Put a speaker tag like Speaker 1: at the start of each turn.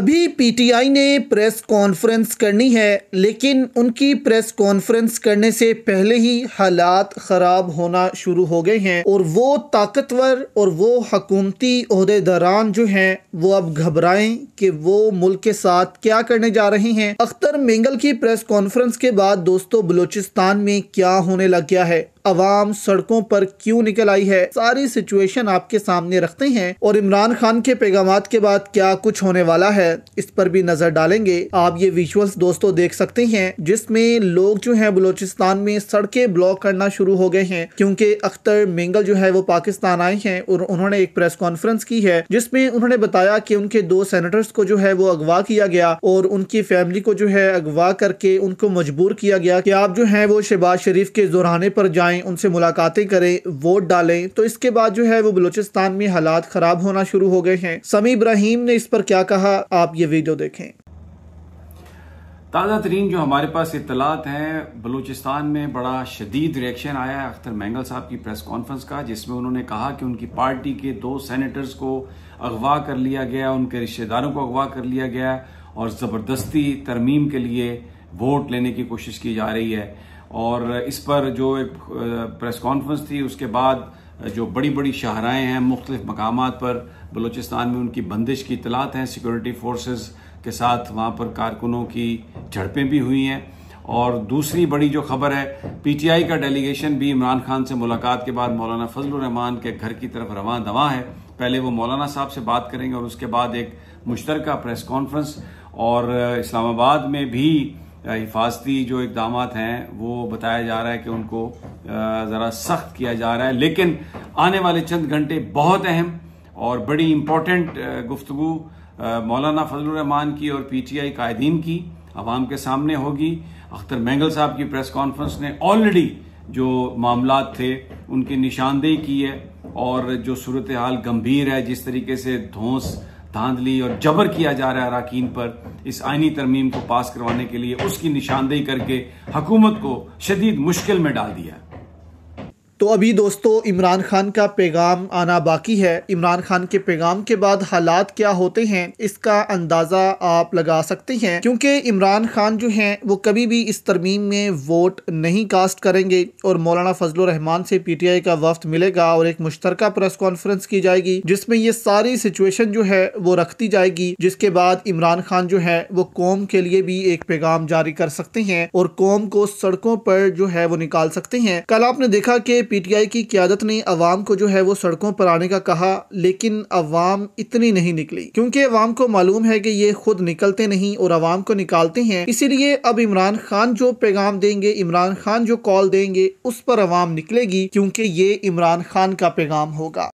Speaker 1: अभी पीटीआई ने press conference करनी है लेकिन उनकी प्रेस कॉन्फ्रेंस करने से पहले ही हालात ख़राब होना शुरू हो गए हैं और वो ताकतवर और वो हकूमती अहदेदारान जो हैं वो अब घबराएं कि वो मुल्क के साथ क्या करने जा रहे हैं अख्तर मेंगल की प्रेस कॉन्फ्रेंस के बाद दोस्तों बलूचिस्तान में क्या होने लग गया है अवाम सड़कों पर क्यों निकल आई है सारी सिचुएशन आपके सामने रखते हैं और इमरान खान के पैगाम के बाद क्या कुछ होने वाला है इस पर भी नजर डालेंगे आप ये विजुअल्स दोस्तों देख सकते हैं जिसमें लोग जो है बलोचिस्तान में सड़कें ब्लॉक करना शुरू हो गए हैं क्योंकि अख्तर मेंगल जो है वो पाकिस्तान आए हैं और उन्होंने एक प्रेस कॉन्फ्रेंस की है जिसमे उन्होंने बताया की उनके दो सेनेटर्स को जो है वो अगवा किया गया और उनकी फैमिली को जो है अगवा करके उनको मजबूर किया गया कि आप जो है वो शहबाज शरीफ के जोराने पर जाए आएँ उनसे मुलाकातें करें वोट डालें तो इसके बाद जो है वो बलूचिस्तान में हालात ख़राब होना शुरू हो गए हैं समी इब्राहिम ने इस पर क्या कहा आप ये वीडियो देखें
Speaker 2: ताज़ा तरीन जो हमारे पास इतलात हैं बलूचिस्तान में बड़ा शदीद रिएक्शन आया है अख्तर मैंगल साहब की प्रेस कॉन्फ्रेंस का जिसमें उन्होंने कहा कि उनकी पार्टी के दो सैनिटर्स को अगवा कर लिया गया उनके रिश्तेदारों को अगवा कर लिया गया और ज़बरदस्ती तरमीम के लिए वोट लेने की कोशिश की जा रही है और इस पर जो एक प्रेस कॉन्फ्रेंस थी उसके बाद जो बड़ी बड़ी शाहराएँ हैं मुख्तलिफ मकाम पर बलूचिस्तान में उनकी बंदिश की इतलात हैं सिक्योरिटी फोर्सेस के साथ वहाँ पर कारकुनों की झड़पें भी हुई हैं और दूसरी बड़ी जो खबर है पीटीआई का डेलीगेशन भी इमरान खान से मुलाकात के बाद मौलाना रहमान के घर की तरफ रवा दवा है पहले वो मौलाना साहब से बात करेंगे और उसके बाद एक मुश्तरक प्रेस कॉन्फ्रेंस और इस्लामाबाद में भी हिफाजती जो इकदाम हैं वो बताया जा रहा है कि उनको ज़रा सख्त किया जा रहा है लेकिन आने वाले चंद घंटे बहुत अहम और बड़ी इम्पोर्टेंट गुफ्तु मौलाना फजलरहमान की और पी टी आई कायदीन की आवाम के सामने होगी अख्तर मैंगल साहब की प्रेस कॉन्फ्रेंस ने ऑलरेडी जो मामला थे उनकी निशानदेही की है और जो सूरत हाल गंभीर है जिस तरीके से धोस धांधली और जबर किया जा रहा है अरकान पर इस आइनी तरमीम को पास करवाने के लिए उसकी निशानदेही करके हुकूमत को शदीद मुश्किल में डाल दिया है
Speaker 1: तो अभी दोस्तों इमरान खान का पैगाम आना बाकी है इमरान खान के पैगाम के बाद हालात क्या होते हैं इसका अंदाज़ा आप लगा सकते हैं क्योंकि इमरान खान जो हैं वो कभी भी इस तरमीम में वोट नहीं कास्ट करेंगे और मौलाना फजल रहमान से पी टी आई का वफ्त मिलेगा और एक मुश्तर प्रेस कॉन्फ्रेंस की जाएगी जिसमें ये सारी सिचुएशन जो है वो रखती जाएगी जिसके बाद इमरान खान जो है वो कौम के लिए भी एक पैगाम जारी कर सकते हैं और कौम को सड़कों पर जो है वो निकाल सकते हैं कल आपने देखा कि पीटीआई की क्यादत ने अवाम को जो है वो सड़कों पर आने का कहा लेकिन अवाम इतनी नहीं निकली क्योंकि अवाम को मालूम है कि ये खुद निकलते नहीं और अवाम को निकालते हैं इसीलिए अब इमरान खान जो पैगाम देंगे इमरान खान जो कॉल देंगे उस पर अवाम निकलेगी क्योंकि ये इमरान खान का पैगाम होगा